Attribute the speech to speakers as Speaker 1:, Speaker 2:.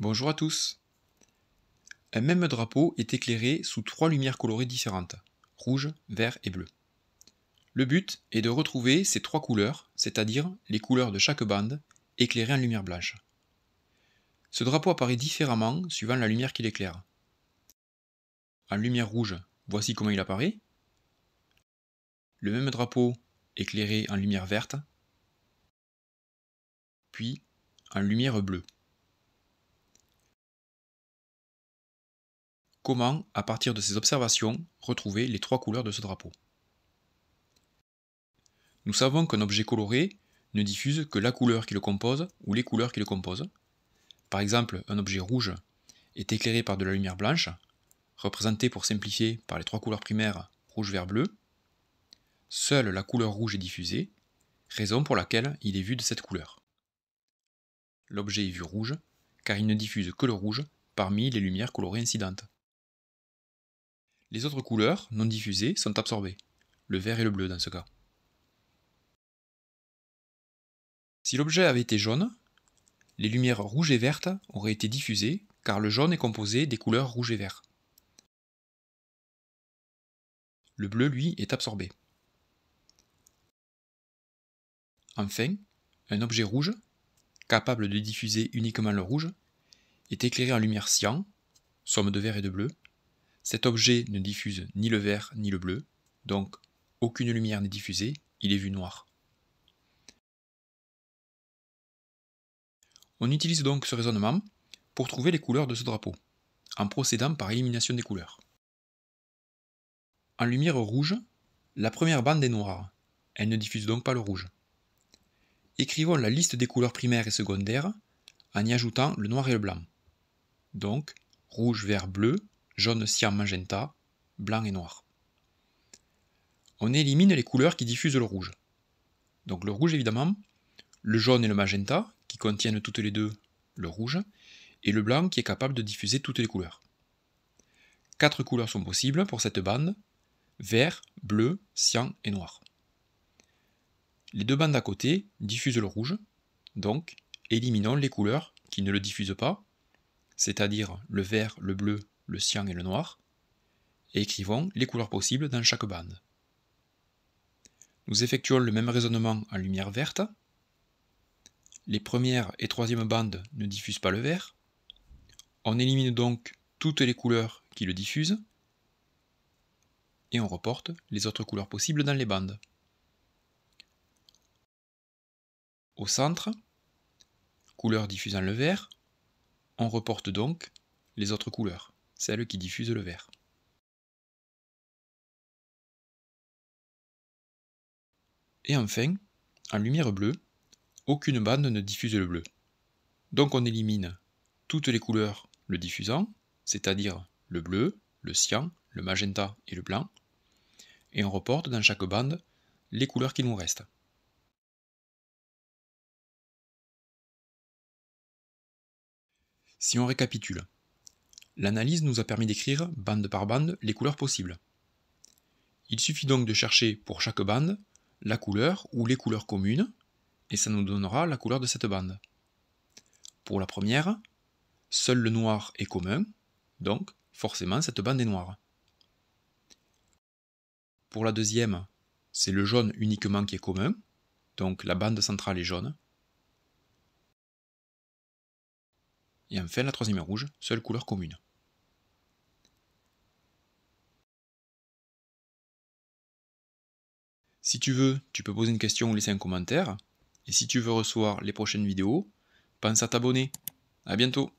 Speaker 1: Bonjour à tous. Un même drapeau est éclairé sous trois lumières colorées différentes, rouge, vert et bleu. Le but est de retrouver ces trois couleurs, c'est-à-dire les couleurs de chaque bande, éclairées en lumière blanche. Ce drapeau apparaît différemment suivant la lumière qui l'éclaire. En lumière rouge, voici comment il apparaît. Le même drapeau éclairé en lumière verte, puis en lumière bleue. Comment, à partir de ces observations, retrouver les trois couleurs de ce drapeau Nous savons qu'un objet coloré ne diffuse que la couleur qui le compose ou les couleurs qui le composent. Par exemple, un objet rouge est éclairé par de la lumière blanche, représentée pour simplifier par les trois couleurs primaires rouge, vert, bleu. Seule la couleur rouge est diffusée, raison pour laquelle il est vu de cette couleur. L'objet est vu rouge, car il ne diffuse que le rouge parmi les lumières colorées incidentes. Les autres couleurs, non diffusées, sont absorbées, le vert et le bleu dans ce cas. Si l'objet avait été jaune, les lumières rouges et vertes auraient été diffusées car le jaune est composé des couleurs rouge et vert. Le bleu, lui, est absorbé. Enfin, un objet rouge, capable de diffuser uniquement le rouge, est éclairé en lumière cyan, somme de vert et de bleu, cet objet ne diffuse ni le vert ni le bleu, donc aucune lumière n'est diffusée, il est vu noir. On utilise donc ce raisonnement pour trouver les couleurs de ce drapeau, en procédant par élimination des couleurs. En lumière rouge, la première bande est noire, elle ne diffuse donc pas le rouge. Écrivons la liste des couleurs primaires et secondaires en y ajoutant le noir et le blanc. Donc, rouge, vert, bleu, jaune cyan magenta, blanc et noir. On élimine les couleurs qui diffusent le rouge. Donc le rouge évidemment, le jaune et le magenta, qui contiennent toutes les deux le rouge, et le blanc qui est capable de diffuser toutes les couleurs. Quatre couleurs sont possibles pour cette bande, vert, bleu, cyan et noir. Les deux bandes à côté diffusent le rouge, donc éliminons les couleurs qui ne le diffusent pas, c'est-à-dire le vert, le bleu le cyan et le noir, et écrivons les couleurs possibles dans chaque bande. Nous effectuons le même raisonnement en lumière verte. Les premières et troisième bandes ne diffusent pas le vert. On élimine donc toutes les couleurs qui le diffusent et on reporte les autres couleurs possibles dans les bandes. Au centre, couleur diffusant le vert, on reporte donc les autres couleurs celle qui diffuse le vert. Et enfin, en lumière bleue, aucune bande ne diffuse le bleu. Donc on élimine toutes les couleurs le diffusant, c'est-à-dire le bleu, le cyan, le magenta et le blanc, et on reporte dans chaque bande les couleurs qui nous restent. Si on récapitule, L'analyse nous a permis d'écrire, bande par bande, les couleurs possibles. Il suffit donc de chercher pour chaque bande la couleur ou les couleurs communes, et ça nous donnera la couleur de cette bande. Pour la première, seul le noir est commun, donc forcément cette bande est noire. Pour la deuxième, c'est le jaune uniquement qui est commun, donc la bande centrale est jaune. et enfin la troisième rouge, seule couleur commune. Si tu veux, tu peux poser une question ou laisser un commentaire. Et si tu veux recevoir les prochaines vidéos, pense à t'abonner. A bientôt